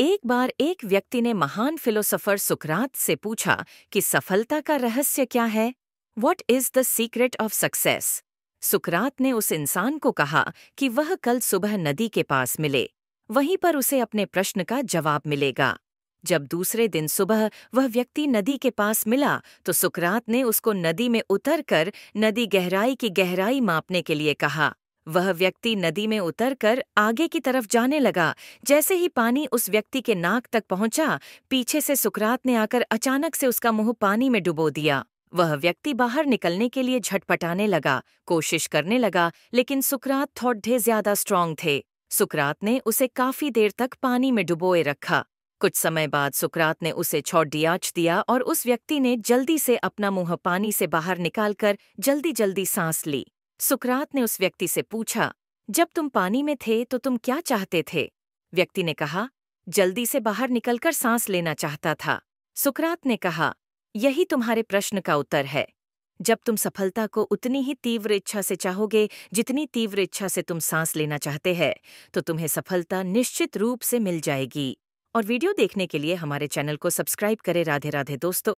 एक बार एक व्यक्ति ने महान फिलोसोफर सुकरात से पूछा कि सफलता का रहस्य क्या है what is the secret of success सुकरात ने उस इंसान को कहा कि वह कल सुबह नदी के पास मिले वहीं पर उसे अपने प्रश्न का जवाब मिलेगा जब दूसरे दिन सुबह वह व्यक्ति नदी के पास मिला तो सुकरात ने उसको नदी में उतरकर नदी गहराई की गहराई मापने के लिए कहा वह व्यक्ति नदी में उतरकर आगे की तरफ जाने लगा जैसे ही पानी उस व्यक्ति के नाक तक पहुंचा पीछे से सुकरात ने आकर अचानक से उसका मुंह पानी में डुबो दिया वह व्यक्ति बाहर निकलने के लिए झटपटाने लगा कोशिश करने लगा लेकिन सुकरात थोड़े ज्यादा स्ट्रांग थे सुकरात ने उसे काफी देर तक पानी में डुबोए रखा कुछ समय बाद सुकरात ने उसे छौडियाच दिया और उस व्यक्ति ने जल्दी से अपना मुंह पानी से बाहर निकालकर जल्दी जल्दी सांस ली सुकरात ने उस व्यक्ति से पूछा जब तुम पानी में थे तो तुम क्या चाहते थे व्यक्ति ने कहा जल्दी से बाहर निकलकर सांस लेना चाहता था सुकरात ने कहा यही तुम्हारे प्रश्न का उत्तर है जब तुम सफलता को उतनी ही तीव्र इच्छा से चाहोगे जितनी तीव्र इच्छा से तुम सांस लेना चाहते हैं तो तुम्हें सफलता निश्चित रूप से मिल जाएगी और वीडियो देखने के लिए हमारे चैनल को सब्सक्राइब करें राधे राधे दोस्तों